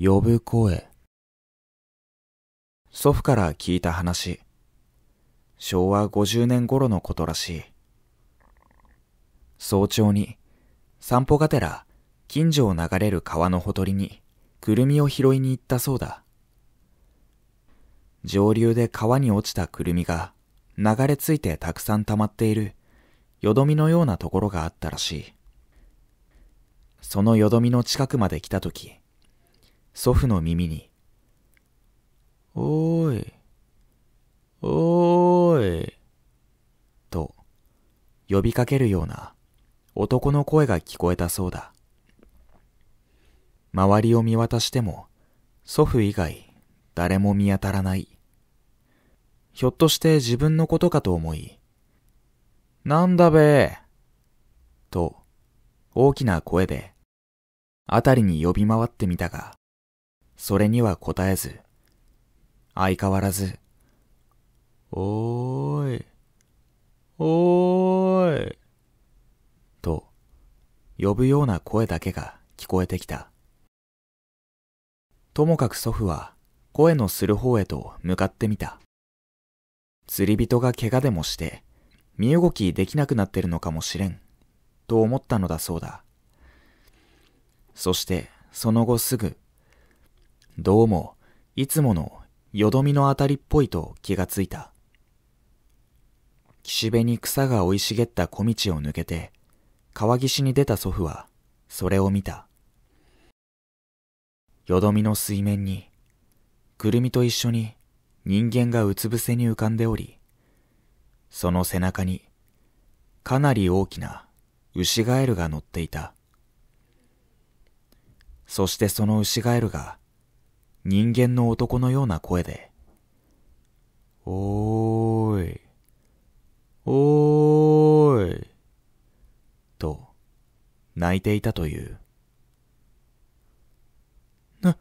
呼ぶ声。祖父から聞いた話。昭和50年頃のことらしい。早朝に、散歩がてら、近所を流れる川のほとりに、くるみを拾いに行ったそうだ。上流で川に落ちたくるみが、流れ着いてたくさん溜まっている、よどみのようなところがあったらしい。そのよどみの近くまで来たとき、祖父の耳に、おーい、おーい、と呼びかけるような男の声が聞こえたそうだ。周りを見渡しても、祖父以外誰も見当たらない。ひょっとして自分のことかと思い、なんだべと大きな声で、あたりに呼び回ってみたが、それには答えず、相変わらず、おーい、おーい、と、呼ぶような声だけが聞こえてきた。ともかく祖父は声のする方へと向かってみた。釣り人が怪我でもして、身動きできなくなってるのかもしれん、と思ったのだそうだ。そして、その後すぐ、どうも、いつもの、よどみのあたりっぽいと気がついた。岸辺に草が生い茂った小道を抜けて、川岸に出た祖父は、それを見た。よどみの水面に、くるみと一緒に人間がうつ伏せに浮かんでおり、その背中に、かなり大きな牛ガエルが乗っていた。そしてその牛ガエルが、人間の男のような声で、おーい、おーい、と泣いていたという。な、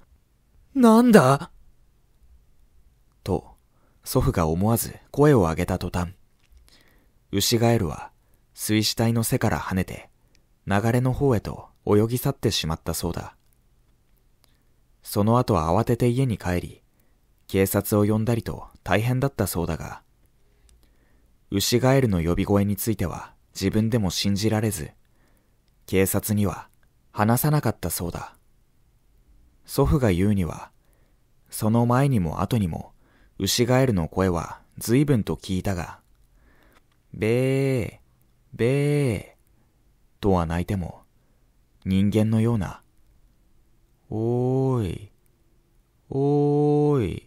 なんだと、祖父が思わず声を上げた途端、ウシガエルは水死体の背から跳ねて、流れの方へと泳ぎ去ってしまったそうだ。その後は慌てて家に帰り、警察を呼んだりと大変だったそうだが、牛ガエルの呼び声については自分でも信じられず、警察には話さなかったそうだ。祖父が言うには、その前にも後にも牛ガエルの声は随分と聞いたが、べー、べー、とは泣いても、人間のようなおーい、おーい、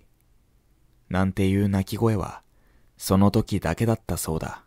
なんていう鳴き声は、その時だけだったそうだ。